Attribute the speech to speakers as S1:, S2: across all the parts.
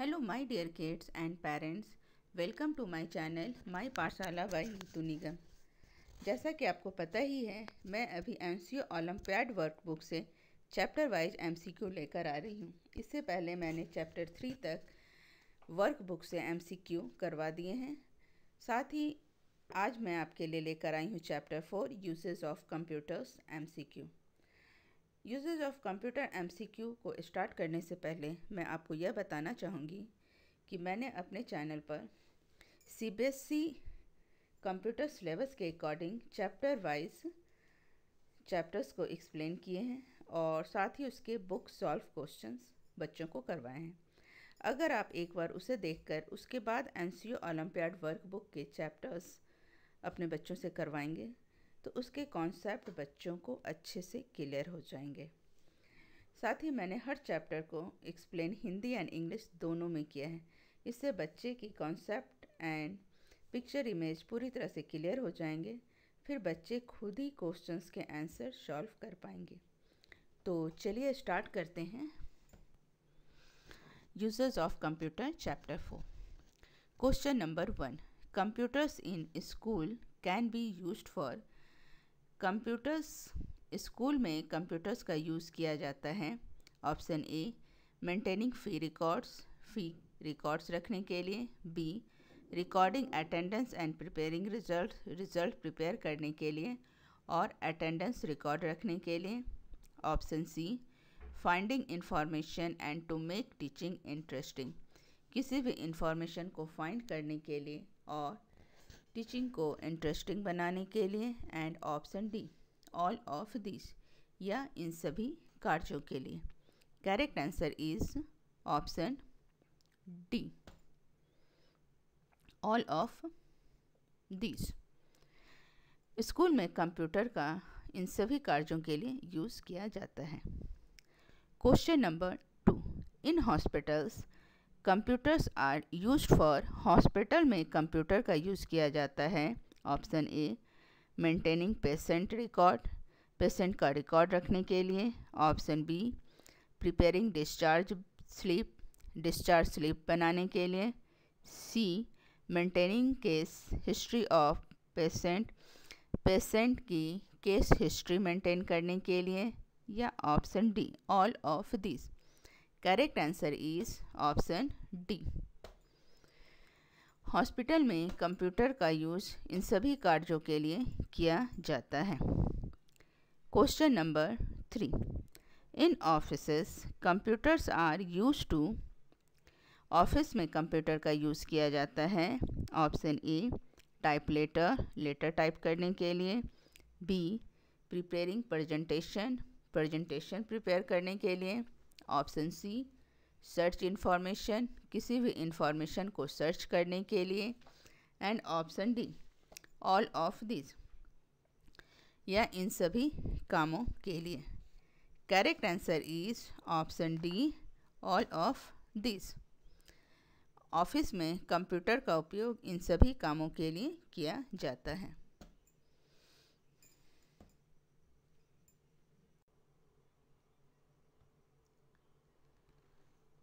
S1: hello my dear kids and parents welcome to my channel my Pathshala by Neetu Nigam जैसा कि आपको पता ही है मैं अभी एम सी ओलम्पियाड वर्कबुक से चैप्टर वाइज एमसीक्यू लेकर आ रही हूँ इससे पहले मैंने चैप्टर थ्री तक वर्कबुक से एमसीक्यू करवा दिए हैं साथ ही आज मैं आपके लिए लेकर आई हूँ chapter four usage of computers M usages of computer MCQ को स्टार्ट करने से पहले मैं आपको यह बताना चाहूँगी कि मैंने अपने चैनल पर सीबीएसई कंप्यूटर सिलेबस के अकॉर्डिंग चैप्टर वाइज चैप्टर्स को एक्सप्लेन किए हैं और साथ ही उसके बुक सॉल्व क्वेश्चंस बच्चों को करवाए हैं अगर आप एक बार उसे देखकर उसके बाद एन सी ओलम्पियाड वर्कबुक के चैप्टर्स अपने बच्चों से करवाएंगे तो उसके कॉन्सेप्ट बच्चों को अच्छे से क्लियर हो जाएंगे साथ ही मैंने हर चैप्टर को एक्सप्लेन हिंदी एंड इंग्लिश दोनों में किया है इससे बच्चे की कॉन्सेप्ट एंड पिक्चर इमेज पूरी तरह से क्लियर हो जाएंगे फिर बच्चे खुद ही क्वेश्चंस के आंसर सॉल्व कर पाएंगे तो चलिए स्टार्ट करते हैं users of computer chapter four question number one computers in school can be used for computers school में कंप्यूटर्स का यूज़ किया जाता है option A maintaining fee records fee records रखने के लिए B recording attendance and preparing result result prepare करने के लिए और अटेंडेंस रिकॉर्ड रखने के लिए option C finding information and to make teaching interesting किसी भी इंफॉर्मेशन को फाइंड करने के लिए और टीचिंग को इंटरेस्टिंग बनाने के लिए and option D all of this या इन सभी कार्यों के लिए correct answer is option D all of this school में कंप्यूटर का इन सभी कार्यों के लिए यूज़ किया जाता है question number two in hospitals computers are use for hospital में कंप्यूटर का यूज़ किया जाता है option A maintaining patient record patient का रिकॉर्ड रखने के लिए option B preparing discharge slip discharge slip बनाने के लिए C maintaining case history of patient patient की केस हिस्ट्री मेंटेन करने के लिए या option D all of this correct answer is option D hospital में कंप्यूटर का यूज़ इन सभी कार्यों के लिए किया जाता है question number three in offices computers are use to office में कंप्यूटर का यूज़ किया जाता है option A type letter letter type करने के लिए B preparing presentation presentation prepare करने के लिए ऑप्शन सी सर्च इन्फॉर्मेशन किसी भी इंफॉर्मेशन को सर्च करने के लिए and option D all of this या इन सभी कामों के लिए correct answer is option D all of this office में कंप्यूटर का उपयोग इन सभी कामों के लिए किया जाता है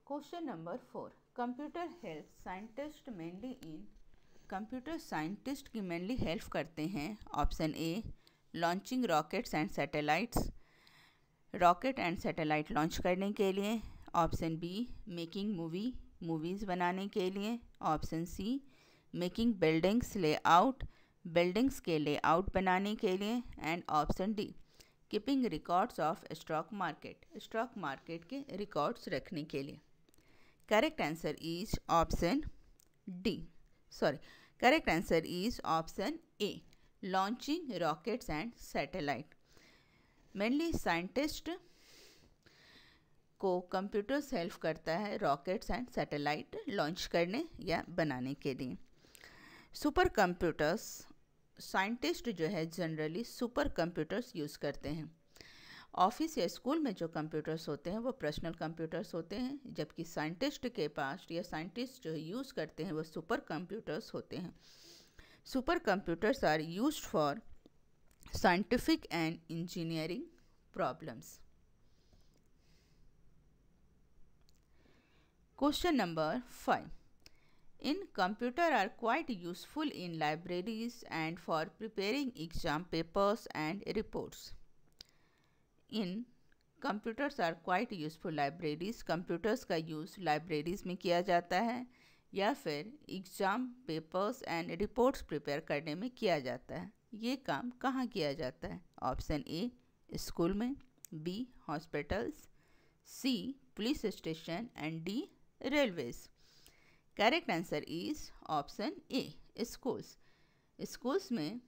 S1: question number four computer help scientist mainly in computer scientist की मेनली हेल्प करते हैं option A launching rockets and satellites rocket and satellite launch करने के लिए option B making movie movies बनाने के लिए option C making buildings layout buildings के लेआउट बनाने के लिए and option D keeping records of stock market stock market के रिकॉर्ड्स रखने के लिए correct answer is option D sorry correct answer is option A launching rockets and satellite mainly scientist को computers help करता है रॉकेट्स एंड सैटेलाइट लॉन्च करने या बनाने के लिए सुपर कंप्यूटर्स साइंटिस्ट जो है जनरली सुपर कंप्यूटर्स यूज़ करते हैं ऑफिस या स्कूल में जो कंप्यूटर्स होते हैं वो पर्सनल कंप्यूटर्स होते हैं जबकि साइंटिस्ट के पास या साइंटिस्ट जो यूज़ करते हैं वो सुपर कंप्यूटर्स होते हैं super computers are use for scientific and engineering problems question number five in computer are quite useful in libraries and for preparing exam papers and reports in computers are quite useful libraries computers का use libraries में किया जाता है या फिर exam papers and reports prepare करने में किया जाता है ये काम कहाँ किया जाता है ऑप्शन ए स्कूल में B hospitals C police station and D railways correct answer is option A schools schools में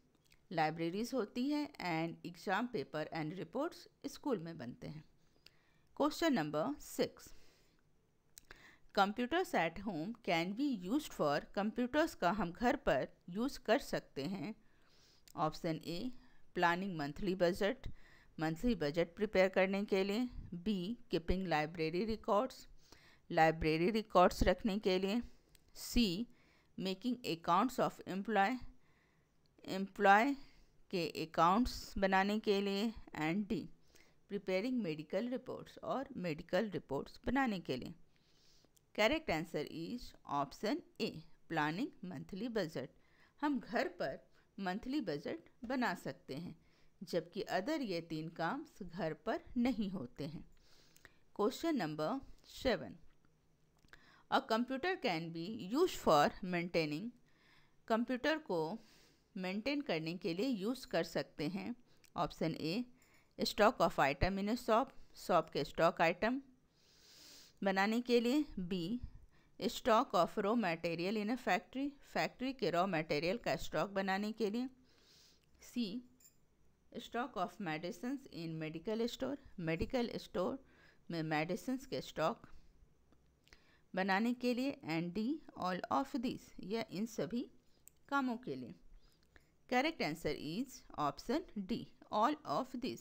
S1: लाइब्रेरीज़ होती हैं and exam paper and reports school में बनते हैं question number six computers at home can be use for computers का हम घर पर यूज़ कर सकते हैं option A planning monthly budget monthly budget prepare करने के लिए B keeping library records library records रखने के लिए C making accounts of employ employ के अकाउंट्स बनाने के लिए and D preparing medical reports और मेडिकल रिपोर्ट्स बनाने के लिए correct answer is option A planning monthly budget हम घर पर मंथली बजट बना सकते हैं जबकि अदर ये तीन काम घर पर नहीं होते हैं question number seven a computer can be use for maintaining computer को मेंटेन करने के लिए यूज़ कर सकते हैं option A stock of item in a shop shop के स्टॉक आइटम बनाने के लिए B stock of raw material in a factory factory के रॉ मटेरियल का स्टॉक बनाने के लिए C stock of medicine in medical store medical store में मेडिसिन के स्टॉक बनाने के लिए and D all of this या इन सभी कामों के लिए correct answer is option D all of this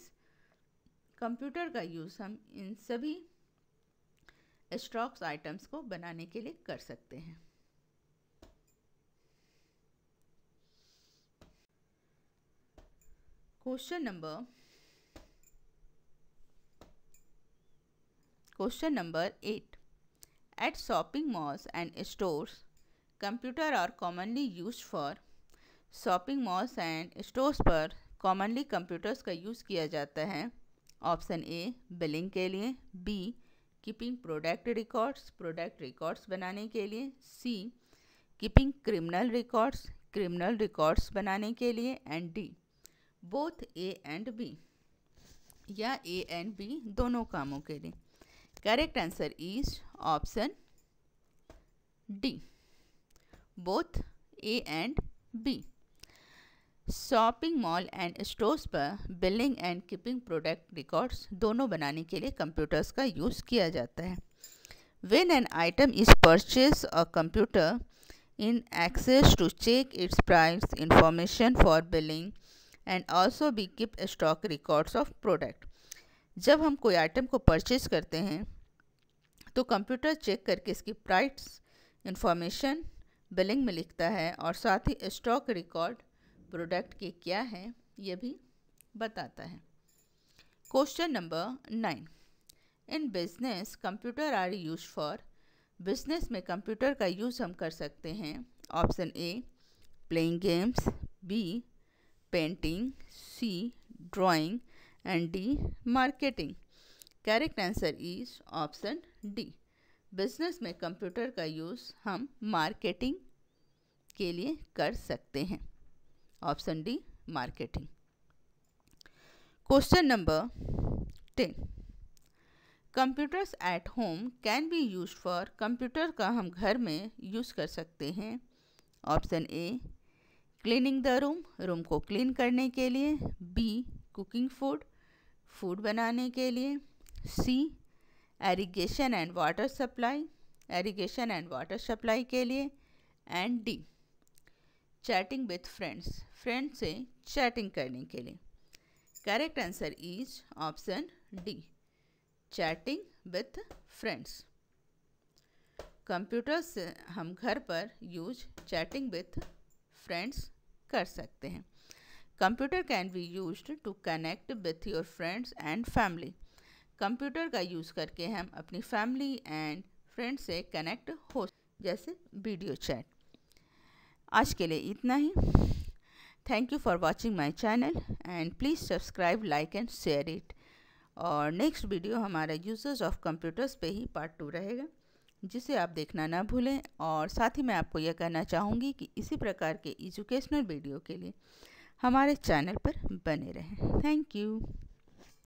S1: computer का यूज़ हम इन सभी स्टॉक्स आइटम्स को बनाने के लिए कर सकते हैं question number question number eight eight shopping malls and stores computer are commonly use for shopping malls and stores पर कॉमनली कंप्यूटर्स का यूज़ किया जाता है ऑप्शन ए बिलिंग के लिए B keeping product records product records बनाने के लिए C keeping criminal records criminal records बनाने के लिए and D both A and B या ए एंड बी दोनों कामों के लिए correct answer is option D both A and B shopping mall and stores पर billing and keeping product records दोनों बनाने के लिए कंप्यूटर्स का यूज़ किया जाता है when an item is purchase a computer in access to check its price information for billing and also be keep stock records of product जब हम कोई आइटम को परचेज करते हैं तो कंप्यूटर चेक करके इसकी प्राइस इंफॉर्मेशन बिलिंग में लिखता है और साथ ही स्टॉक रिकॉर्ड प्रोडक्ट के क्या हैं ये भी बताता है question number nine in business computer are use for business में कंप्यूटर का यूज़ हम कर सकते हैं option A playing games B painting C drawing and D marketing correct answer is option D business में कंप्यूटर का यूज़ हम marketing के लिए कर सकते हैं option D marketing question number ten computers at home can be use for computer का हम घर में यूज़ कर सकते हैं option A cleaning the room room को क्लीन करने के लिए बी कुकिंग फूड फूड बनाने के लिए C irrigation and water supply irrigation and water supply के लिए and D chatting with friends friend से चैटिंग करने के लिए correct answer is option D chatting with friends computer से हम घर पर यूज चैटिंग विथ फ्रेंड्स कर सकते हैं computer can be use to connect with your friends and family computer का यूज़ करके हम अपनी फैमिली एंड फ्रेंड्स से कनेक्ट हो जैसे वीडियो चैट आज के लिए इतना ही thank you for watching my channel and please subscribe like and share it और नेक्स्ट वीडियो हमारा यूजर्स ऑफ कंप्यूटर्स पे ही पार्ट टू रहेगा जिसे आप देखना ना भूलें और साथ ही मैं आपको यह कहना चाहूँगी कि इसी प्रकार के एजुकेशनल वीडियो के लिए हमारे चैनल पर बने रहें थैंक यू